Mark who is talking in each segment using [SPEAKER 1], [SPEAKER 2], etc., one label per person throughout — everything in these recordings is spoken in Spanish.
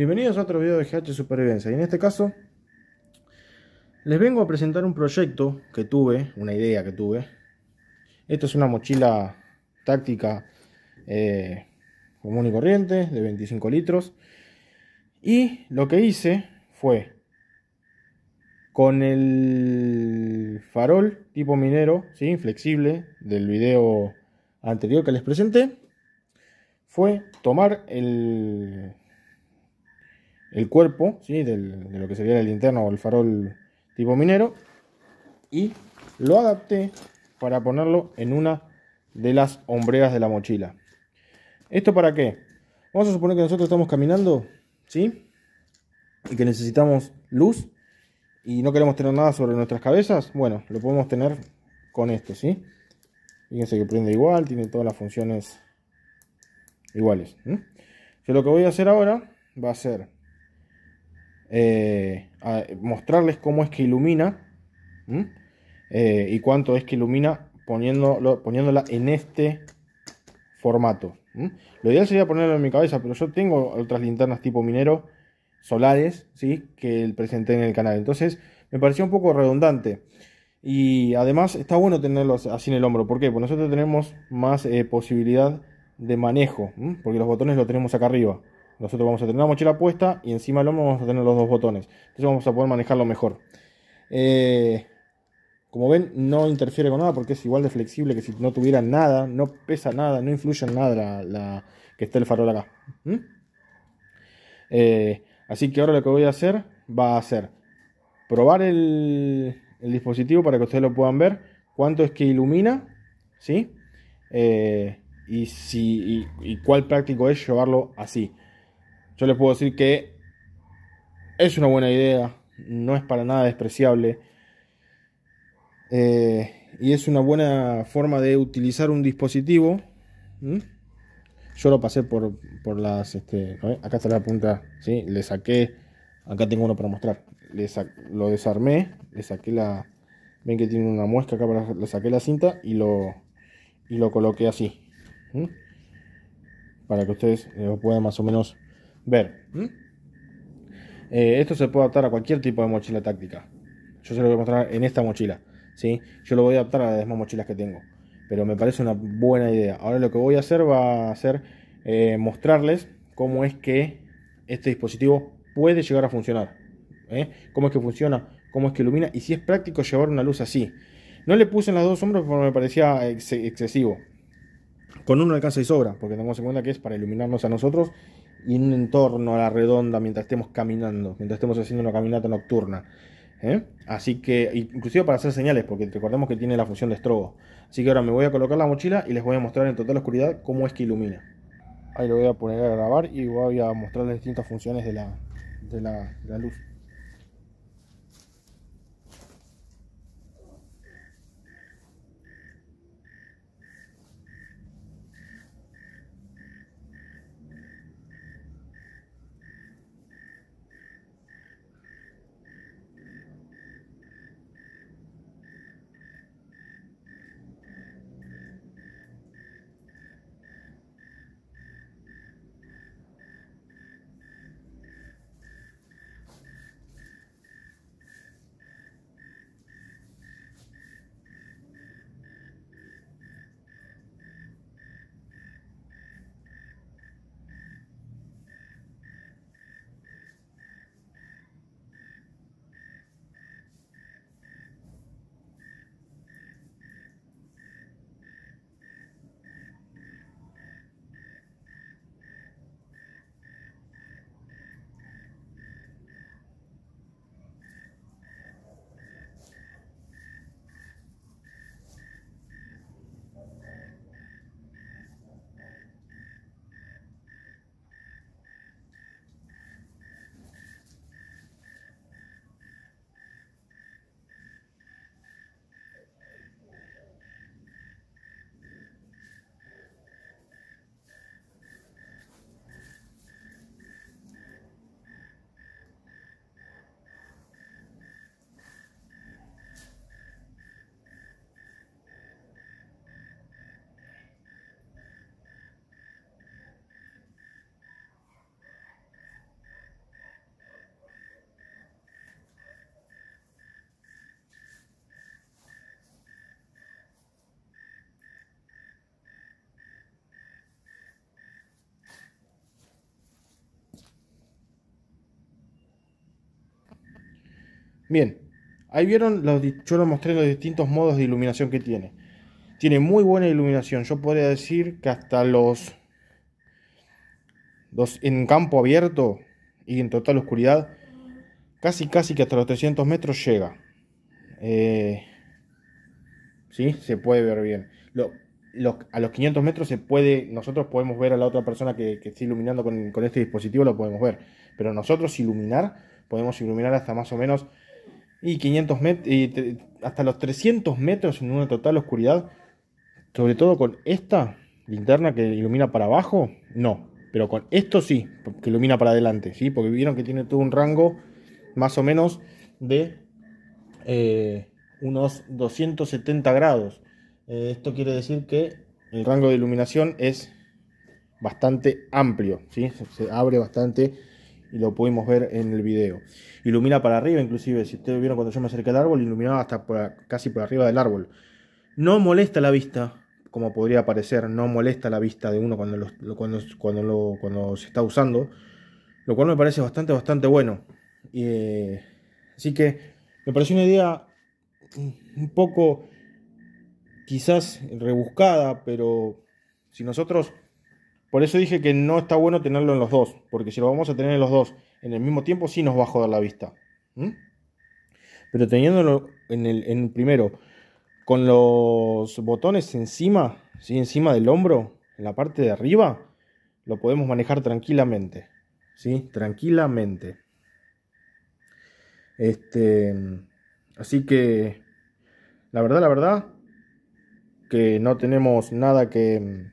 [SPEAKER 1] Bienvenidos a otro video de GH Supervivencia y en este caso les vengo a presentar un proyecto que tuve, una idea que tuve. Esto es una mochila táctica eh, común y corriente de 25 litros y lo que hice fue con el farol tipo minero, ¿sí? flexible del video anterior que les presenté, fue tomar el el cuerpo ¿sí? de lo que sería el linterno o el farol tipo minero y lo adapté para ponerlo en una de las hombreras de la mochila. ¿Esto para qué? Vamos a suponer que nosotros estamos caminando, ¿sí? Y que necesitamos luz y no queremos tener nada sobre nuestras cabezas. Bueno, lo podemos tener con esto, ¿sí? Fíjense que prende igual, tiene todas las funciones iguales. Yo lo que voy a hacer ahora va a ser eh, mostrarles cómo es que ilumina eh, y cuánto es que ilumina poniéndolo, poniéndola en este formato. Lo ideal sería ponerlo en mi cabeza, pero yo tengo otras linternas tipo minero solares, ¿sí? que presenté en el canal. Entonces me pareció un poco redundante. Y además está bueno tenerlo así en el hombro. ¿Por qué? Porque nosotros tenemos más eh, posibilidad de manejo, porque los botones los tenemos acá arriba. Nosotros vamos a tener una mochila puesta y encima del vamos a tener los dos botones. Entonces vamos a poder manejarlo mejor. Eh, como ven, no interfiere con nada porque es igual de flexible que si no tuviera nada, no pesa nada, no influye en nada la, que esté el farol acá. ¿Mm? Eh, así que ahora lo que voy a hacer va a ser probar el, dispositivo para que ustedes lo puedan ver, cuánto es que ilumina, ¿sí? Eh, y, si, y cuál práctico es llevarlo así. Yo les puedo decir que es una buena idea, no es para nada despreciable. Eh, y es una buena forma de utilizar un dispositivo. Yo lo pasé por, las. Este, acá está la punta, ¿sí? le saqué. Acá tengo uno para mostrar. lo desarmé, le saqué la. Ven que tiene una muestra, acá, le saqué la cinta y lo, lo coloqué así. Para que ustedes eh, puedan más o menos ver. ¿Mm? Eh, esto se puede adaptar a cualquier tipo de mochila táctica. Yo se lo voy a mostrar en esta mochila. ¿sí? Yo lo voy a adaptar a las demás mochilas que tengo. Pero me parece una buena idea. Ahora lo que voy a hacer va a ser eh, mostrarles cómo es que este dispositivo puede llegar a funcionar. ¿eh? Cómo es que funciona, cómo es que ilumina y si es práctico llevar una luz así. No le puse en las dos sombras porque me parecía excesivo. Con uno alcanza y sobra, porque tenemos en cuenta que es para iluminarnos a nosotros y un entorno a la redonda mientras estemos caminando, mientras estemos haciendo una caminata nocturna. ¿eh? Así que, inclusive para hacer señales, porque recordemos que tiene la función de estrobo. Así que ahora me voy a colocar la mochila y les voy a mostrar en total oscuridad cómo es que ilumina. Ahí lo voy a poner a grabar y voy a mostrar las distintas funciones de la, de la luz. Bien, ahí vieron, los, yo les mostré los distintos modos de iluminación que tiene. Tiene muy buena iluminación, yo podría decir que hasta los, en campo abierto y en total oscuridad, casi casi que hasta los 300 metros llega. Eh, ¿sí? Se puede ver bien. a los 500 metros se puede, nosotros podemos ver a la otra persona que, está iluminando con, este dispositivo, lo podemos ver. Pero nosotros iluminar, podemos iluminar hasta más o menos y 500 metros hasta los 300 metros en una total oscuridad, sobre todo con esta linterna que ilumina para abajo, no, pero con esto sí, que ilumina para adelante, ¿sí? porque vieron que tiene todo un rango más o menos de eh, unos 270 grados. Eh, esto quiere decir que el rango de iluminación es bastante amplio, ¿sí? se abre bastante y lo pudimos ver en el video. Ilumina para arriba, inclusive, si ustedes vieron cuando yo me acerqué al árbol, iluminaba hasta casi por arriba del árbol. No molesta la vista, como podría parecer, no molesta la vista de uno cuando, cuando, se está usando, lo cual me parece bastante, bastante bueno. Eh, así que me pareció una idea un poco quizás rebuscada, pero si nosotros por eso dije que no está bueno tenerlo en los dos, porque si lo vamos a tener en los dos en el mismo tiempo, sí nos va a joder la vista. ¿Mm? Pero teniéndolo en el en primero, con los botones encima, ¿sí? encima del hombro, en la parte de arriba, lo podemos manejar tranquilamente. ¿sí? Tranquilamente. Este, así que, la verdad, la verdad, que no tenemos nada que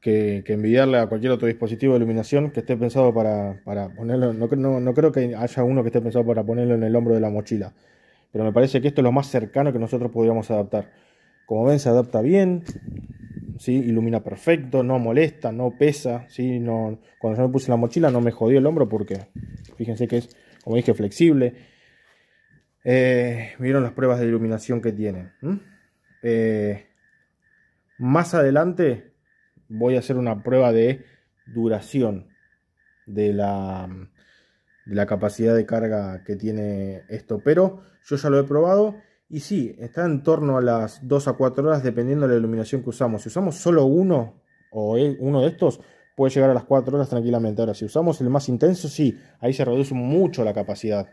[SPEAKER 1] que, enviarle a cualquier otro dispositivo de iluminación que esté pensado para, ponerlo. No, creo que haya uno que esté pensado para ponerlo en el hombro de la mochila, pero me parece que esto es lo más cercano que nosotros podríamos adaptar. Como ven, se adapta bien, ¿sí? ilumina perfecto, no molesta, no pesa. ¿sí? cuando yo me puse la mochila no me jodió el hombro porque fíjense que es, como dije, flexible. Eh, vieron las pruebas de iluminación que tiene. Eh, más adelante voy a hacer una prueba de duración de la, capacidad de carga que tiene esto. Pero yo ya lo he probado y sí, está en torno a las 2 a 4 horas dependiendo de la iluminación que usamos. Si usamos solo uno o e, uno de estos, puede llegar a las 4 horas tranquilamente. Ahora, si usamos el más intenso, sí, ahí se reduce mucho la capacidad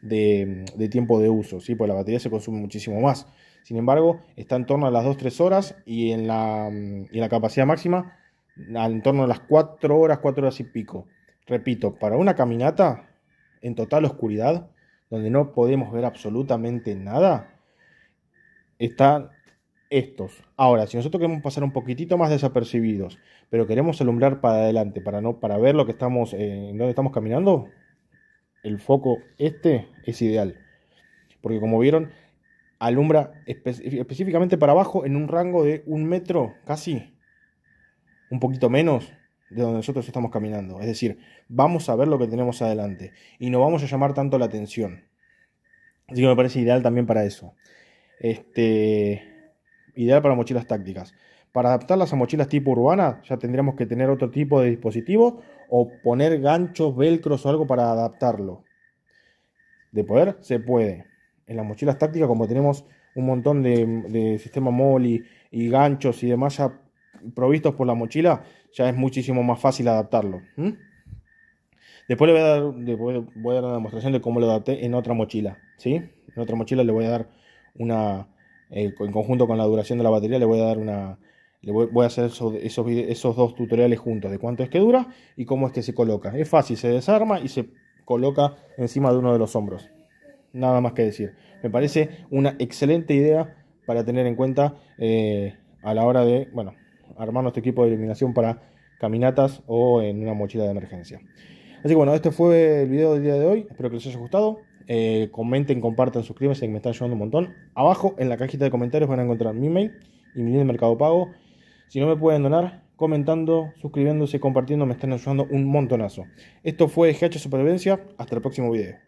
[SPEAKER 1] de, tiempo de uso, ¿sí? porque la batería se consume muchísimo más. Sin embargo, está en torno a las 2-3 horas mm, y en, la, capacidad máxima en torno a las 4 horas, 4 horas y pico. Repito, para una caminata en total oscuridad, donde no podemos ver absolutamente nada, están estos. Ahora, si nosotros queremos pasar un poquitito más desapercibidos, pero queremos alumbrar para adelante, para, no, para ver lo que estamos, eh, en dónde estamos caminando, el foco este es ideal. Porque como vieron, alumbra específicamente para abajo en un rango de un metro casi, un poquito menos de donde nosotros estamos caminando. Es decir, vamos a ver lo que tenemos adelante y no vamos a llamar tanto la atención. Así que me parece ideal también para eso. Este, ideal para mochilas tácticas. Para adaptarlas a mochilas tipo urbana ya tendríamos que tener otro tipo de dispositivo o poner ganchos, velcros o algo para adaptarlo. De poder se puede en las mochilas tácticas, como tenemos un montón de, de sistema MOLI y, ganchos y demás ya provistos por la mochila, ya es muchísimo más fácil adaptarlo. Después le voy a dar, voy a dar una demostración de cómo lo adapté en otra mochila. ¿sí? En otra mochila le voy a dar una, eh, en conjunto con la duración de la batería, le voy a dar una, le voy, a hacer esos, dos tutoriales juntos de cuánto es que dura y cómo es que se coloca. Es fácil, se desarma y se coloca encima de uno de los hombros nada más que decir. Me parece una excelente idea para tener en cuenta eh, a la hora de, bueno, armar nuestro equipo de iluminación para caminatas o en una mochila de emergencia. Así que bueno, este fue el video del día de hoy. Espero que les haya gustado. Eh, comenten, compartan, suscríbanse, que me están ayudando un montón. Abajo en la cajita de comentarios van a encontrar mi mail y mi link de Mercado Pago. Si no me pueden donar, comentando, suscribiéndose, compartiendo, me están ayudando un montonazo. Esto fue GH Supervivencia. Hasta el próximo video.